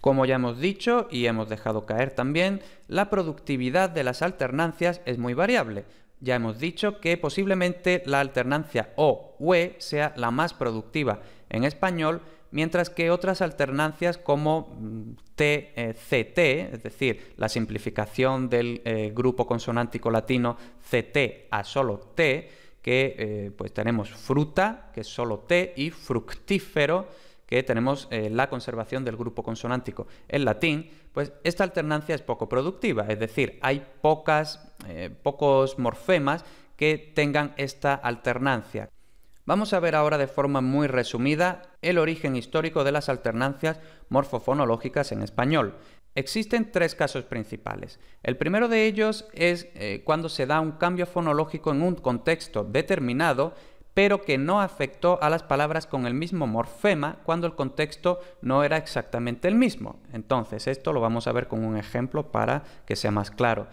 Como ya hemos dicho y hemos dejado caer también, la productividad de las alternancias es muy variable. Ya hemos dicho que posiblemente la alternancia o UE sea la más productiva en español, mientras que otras alternancias como T-CT, mm, eh, es decir, la simplificación del eh, grupo consonántico latino CT a solo T, que eh, pues tenemos fruta, que es solo T, y fructífero, que tenemos eh, la conservación del grupo consonántico en latín, pues esta alternancia es poco productiva, es decir, hay pocas, eh, pocos morfemas que tengan esta alternancia. Vamos a ver ahora de forma muy resumida el origen histórico de las alternancias morfofonológicas en español. Existen tres casos principales. El primero de ellos es eh, cuando se da un cambio fonológico en un contexto determinado pero que no afectó a las palabras con el mismo morfema cuando el contexto no era exactamente el mismo. Entonces, esto lo vamos a ver con un ejemplo para que sea más claro.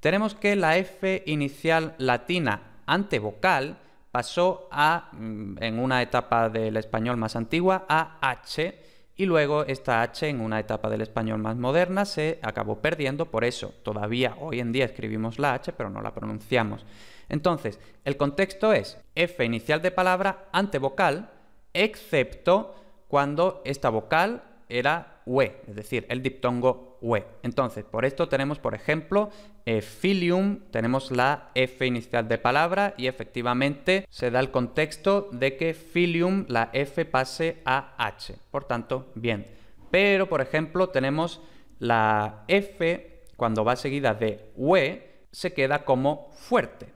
Tenemos que la F inicial latina ante vocal pasó a, mm, en una etapa del español más antigua, a H, y luego esta H en una etapa del español más moderna se acabó perdiendo, por eso todavía hoy en día escribimos la H, pero no la pronunciamos. Entonces, el contexto es F inicial de palabra ante vocal, excepto cuando esta vocal era UE, es decir, el diptongo UE. Entonces, por esto tenemos, por ejemplo, eh, filium, tenemos la F inicial de palabra y efectivamente se da el contexto de que filium, la F pase a H. Por tanto, bien. Pero, por ejemplo, tenemos la F cuando va seguida de UE, se queda como fuerte.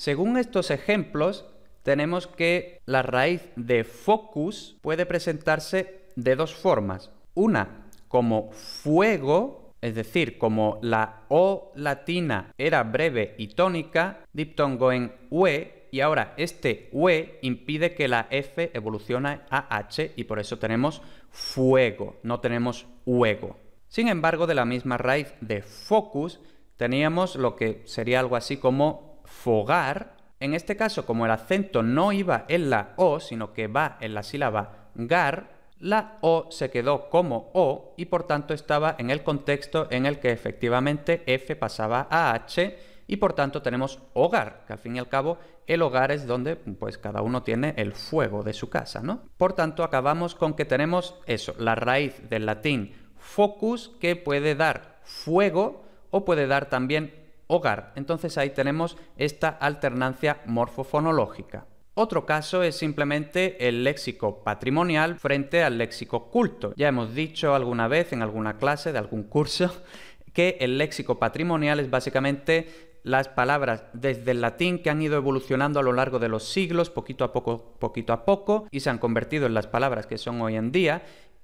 Según estos ejemplos, tenemos que la raíz de focus puede presentarse de dos formas. Una como fuego, es decir, como la O latina era breve y tónica, diptongo en UE, y ahora este UE impide que la F evolucione a H y por eso tenemos fuego, no tenemos huego. Sin embargo, de la misma raíz de focus teníamos lo que sería algo así como fogar. En este caso, como el acento no iba en la O, sino que va en la sílaba gar, la O se quedó como O y por tanto estaba en el contexto en el que efectivamente F pasaba a H y por tanto tenemos hogar, que al fin y al cabo el hogar es donde pues cada uno tiene el fuego de su casa, ¿no? Por tanto acabamos con que tenemos eso, la raíz del latín focus que puede dar fuego o puede dar también hogar. Entonces ahí tenemos esta alternancia morfofonológica. Otro caso es simplemente el léxico patrimonial frente al léxico culto. Ya hemos dicho alguna vez en alguna clase de algún curso que el léxico patrimonial es básicamente las palabras desde el latín que han ido evolucionando a lo largo de los siglos, poquito a poco, poquito a poco, y se han convertido en las palabras que son hoy en día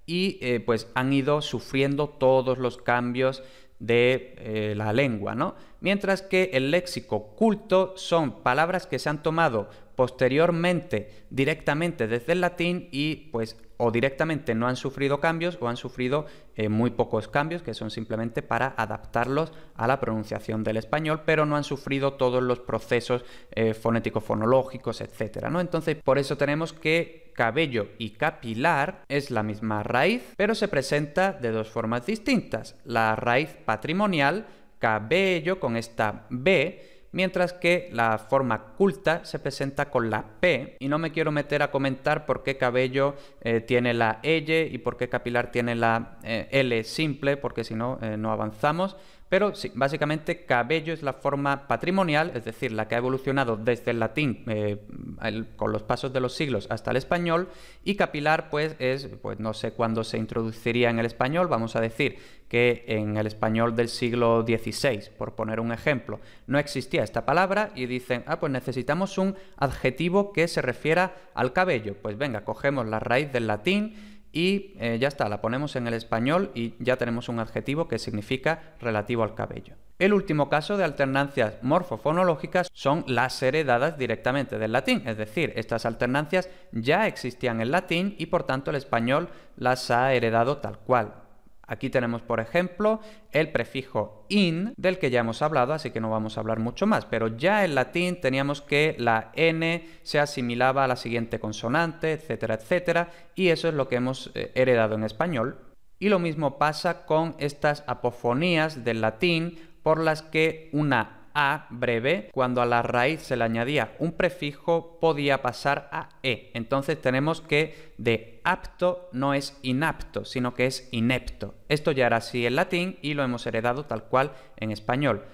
y eh, pues han ido sufriendo todos los cambios de eh, la lengua, ¿no? Mientras que el léxico culto son palabras que se han tomado posteriormente directamente desde el latín y pues o directamente no han sufrido cambios o han sufrido eh, muy pocos cambios que son simplemente para adaptarlos a la pronunciación del español, pero no han sufrido todos los procesos eh, fonéticos fonológicos, etcétera, ¿no? Entonces, por eso tenemos que cabello y capilar es la misma raíz, pero se presenta de dos formas distintas. La raíz patrimonial, cabello con esta B, mientras que la forma culta se presenta con la P y no me quiero meter a comentar por qué cabello eh, tiene la L y por qué capilar tiene la eh, L simple, porque si no, eh, no avanzamos. Pero sí, básicamente cabello es la forma patrimonial, es decir, la que ha evolucionado desde el latín eh, con los pasos de los siglos hasta el español, y capilar pues es, pues no sé cuándo se introduciría en el español, vamos a decir que en el español del siglo XVI, por poner un ejemplo, no existía esta palabra y dicen, ah, pues necesitamos un adjetivo que se refiera al cabello. Pues venga, cogemos la raíz del latín, y eh, ya está, la ponemos en el español y ya tenemos un adjetivo que significa relativo al cabello. El último caso de alternancias morfofonológicas son las heredadas directamente del latín, es decir, estas alternancias ya existían en latín y por tanto el español las ha heredado tal cual. Aquí tenemos, por ejemplo, el prefijo in, del que ya hemos hablado, así que no vamos a hablar mucho más, pero ya en latín teníamos que la n se asimilaba a la siguiente consonante, etcétera, etcétera, y eso es lo que hemos eh, heredado en español. Y lo mismo pasa con estas apofonías del latín por las que una a breve, cuando a la raíz se le añadía un prefijo, podía pasar a e. Entonces tenemos que de apto no es inapto, sino que es inepto. Esto ya era así en latín y lo hemos heredado tal cual en español.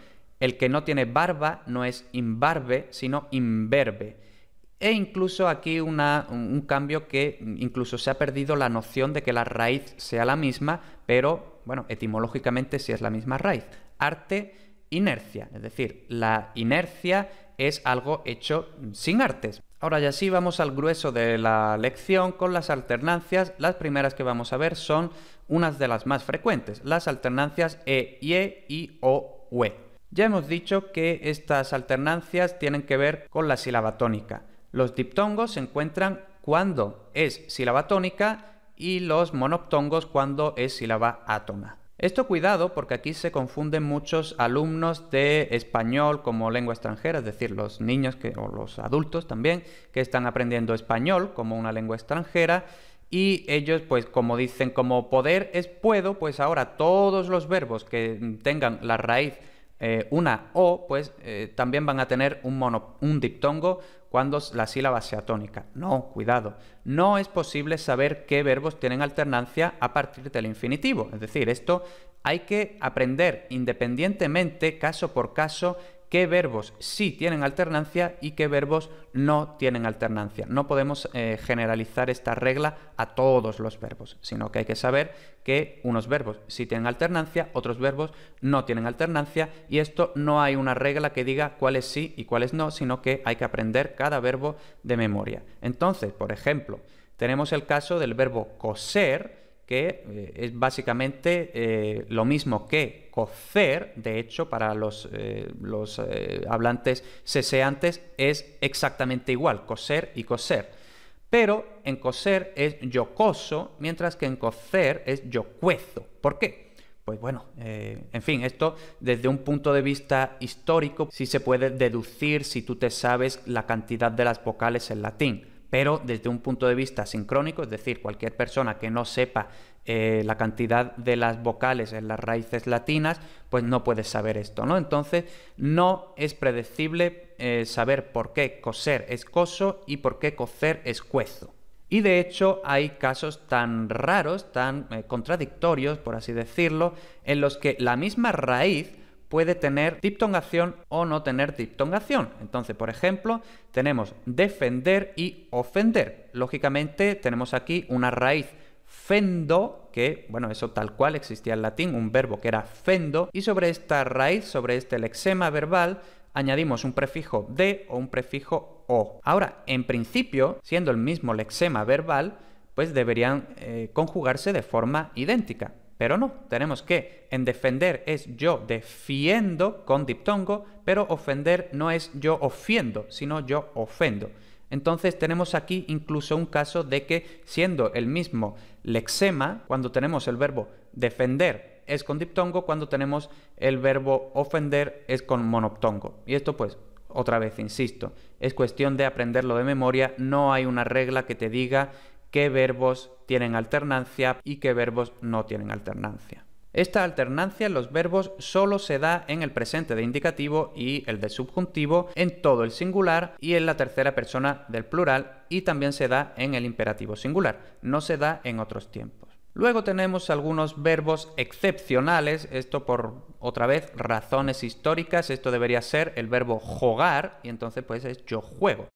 El que no tiene barba no es imbarbe, sino imberbe. E incluso aquí un cambio que incluso se ha perdido la noción de que la raíz sea la misma, pero bueno, etimológicamente sí es la misma raíz. Arte inercia, es decir, la inercia es algo hecho sin artes. Ahora ya sí vamos al grueso de la lección con las alternancias. Las primeras que vamos a ver son unas de las más frecuentes, las alternancias e, ie, i, o, e. Ya hemos dicho que estas alternancias tienen que ver con la sílaba tónica. Los diptongos se encuentran cuando es sílaba tónica y los monoptongos cuando es sílaba átona. Esto cuidado porque aquí se confunden muchos alumnos de español como lengua extranjera, es decir, los niños o los adultos también que están aprendiendo español como una lengua extranjera y ellos pues como dicen como poder es puedo, pues ahora todos los verbos que tengan la raíz eh, una O, pues eh, también van a tener un, mono, un diptongo cuando la sílaba sea tónica. No, cuidado. No es posible saber qué verbos tienen alternancia a partir del infinitivo. Es decir, esto hay que aprender independientemente, caso por caso, qué verbos sí tienen alternancia y qué verbos no tienen alternancia. No podemos eh, generalizar esta regla a todos los verbos, sino que hay que saber que unos verbos sí tienen alternancia, otros verbos no tienen alternancia y esto no hay una regla que diga cuáles sí y cuáles no, sino que hay que aprender cada verbo de memoria. Entonces, por ejemplo, tenemos el caso del verbo coser, que eh, es básicamente eh, lo mismo que cocer, de hecho, para los, eh, los hablantes seseantes es exactamente igual, coser y coser. Pero en coser es yo mientras que en cocer es yo cuezo. ¿Por qué? Pues bueno, en fin, esto desde un punto de vista histórico sí se puede deducir si tú te sabes la cantidad de las vocales en latín pero desde un punto de vista sincrónico, es decir, cualquier persona que no sepa eh, la cantidad de las vocales en las raíces latinas, pues no puede saber esto, ¿no? Entonces, no es predecible eh, saber por qué coser es coso y por qué cocer es cuezo. Y de hecho hay casos tan raros, tan eh, contradictorios, por así decirlo, en los que la misma raíz puede tener diptongación o no tener diptongación. Entonces, por ejemplo, tenemos defender y ofender. Lógicamente, tenemos aquí una raíz fendo, que, bueno, eso tal cual existía en latín, un verbo que era fendo, y sobre esta raíz, sobre este lexema verbal, añadimos un prefijo de o un prefijo o. Ahora, en principio, siendo el mismo lexema verbal, pues deberían eh, conjugarse de forma idéntica. Pero no, tenemos que en defender es yo defiendo con diptongo, pero ofender no es yo ofiendo, sino yo ofendo. Entonces tenemos aquí incluso un caso de que siendo el mismo lexema, cuando tenemos el verbo defender es con diptongo, cuando tenemos el verbo ofender es con monoptongo. Y esto pues otra vez, insisto, es cuestión de aprenderlo de memoria, no hay una regla que te diga qué verbos tienen alternancia y qué verbos no tienen alternancia. Esta alternancia en los verbos solo se da en el presente de indicativo y el de subjuntivo, en todo el singular y en la tercera persona del plural y también se da en el imperativo singular, no se da en otros tiempos. Luego tenemos algunos verbos excepcionales, esto por otra vez razones históricas, esto debería ser el verbo jugar y entonces pues es yo juego.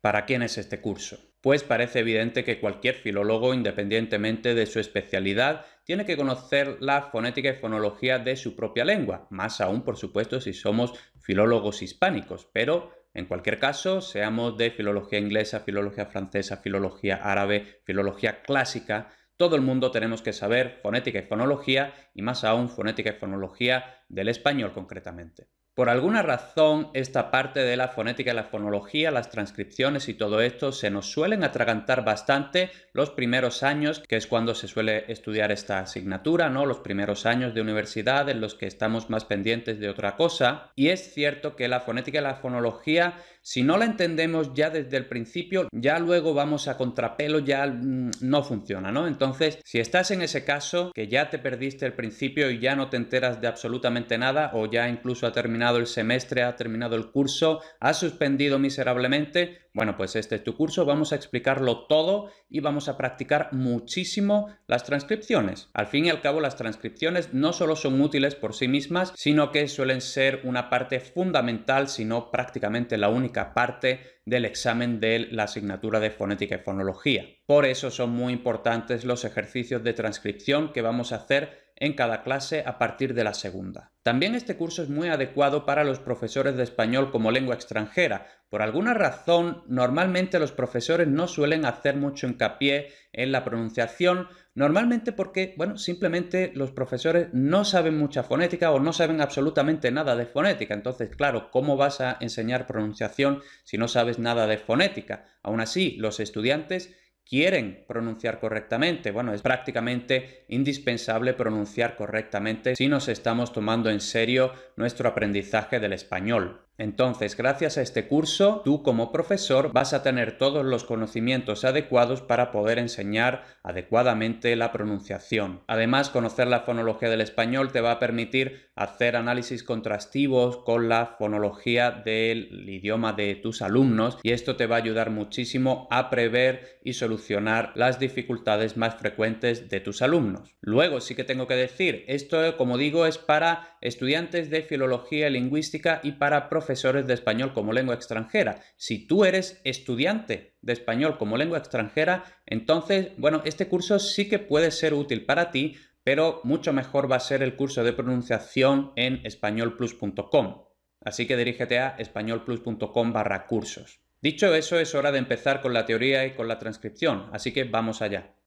¿Para quién es este curso? Pues parece evidente que cualquier filólogo, independientemente de su especialidad, tiene que conocer la fonética y fonología de su propia lengua, más aún, por supuesto, si somos filólogos hispánicos, pero en cualquier caso, seamos de filología inglesa, filología francesa, filología árabe, filología clásica, todo el mundo tenemos que saber fonética y fonología, y más aún fonética y fonología del español concretamente. Por alguna razón, esta parte de la fonética y la fonología, las transcripciones y todo esto se nos suelen atragantar bastante los primeros años, que es cuando se suele estudiar esta asignatura, ¿no? Los primeros años de universidad en los que estamos más pendientes de otra cosa. Y es cierto que la fonética y la fonología si no la entendemos ya desde el principio, ya luego vamos a contrapelo, ya mm, no funciona, ¿no? Entonces, si estás en ese caso, que ya te perdiste el principio y ya no te enteras de absolutamente nada, o ya incluso ha terminado el semestre, ha terminado el curso, ha suspendido miserablemente, bueno, pues este es tu curso, vamos a explicarlo todo y vamos a practicar muchísimo las transcripciones. Al fin y al cabo, las transcripciones no solo son útiles por sí mismas, sino que suelen ser una parte fundamental, si no prácticamente la única parte del examen de la asignatura de fonética y fonología. Por eso son muy importantes los ejercicios de transcripción que vamos a hacer en cada clase a partir de la segunda. También este curso es muy adecuado para los profesores de español como lengua extranjera. Por alguna razón, normalmente los profesores no suelen hacer mucho hincapié en la pronunciación, normalmente porque, bueno, simplemente los profesores no saben mucha fonética o no saben absolutamente nada de fonética. Entonces, claro, ¿cómo vas a enseñar pronunciación si no sabes nada de fonética? Aún así, los estudiantes quieren pronunciar correctamente. Bueno, es prácticamente indispensable pronunciar correctamente si nos estamos tomando en serio nuestro aprendizaje del español. Entonces, gracias a este curso, tú como profesor vas a tener todos los conocimientos adecuados para poder enseñar adecuadamente la pronunciación. Además, conocer la fonología del español te va a permitir hacer análisis contrastivos con la fonología del idioma de tus alumnos y esto te va a ayudar muchísimo a prever y solucionar las dificultades más frecuentes de tus alumnos. Luego, sí que tengo que decir, esto, como digo, es para estudiantes de filología lingüística y para profesores profesores de español como lengua extranjera. Si tú eres estudiante de español como lengua extranjera, entonces, bueno, este curso sí que puede ser útil para ti, pero mucho mejor va a ser el curso de pronunciación en españolplus.com. Así que dirígete a españolplus.com barra cursos. Dicho eso, es hora de empezar con la teoría y con la transcripción, así que vamos allá.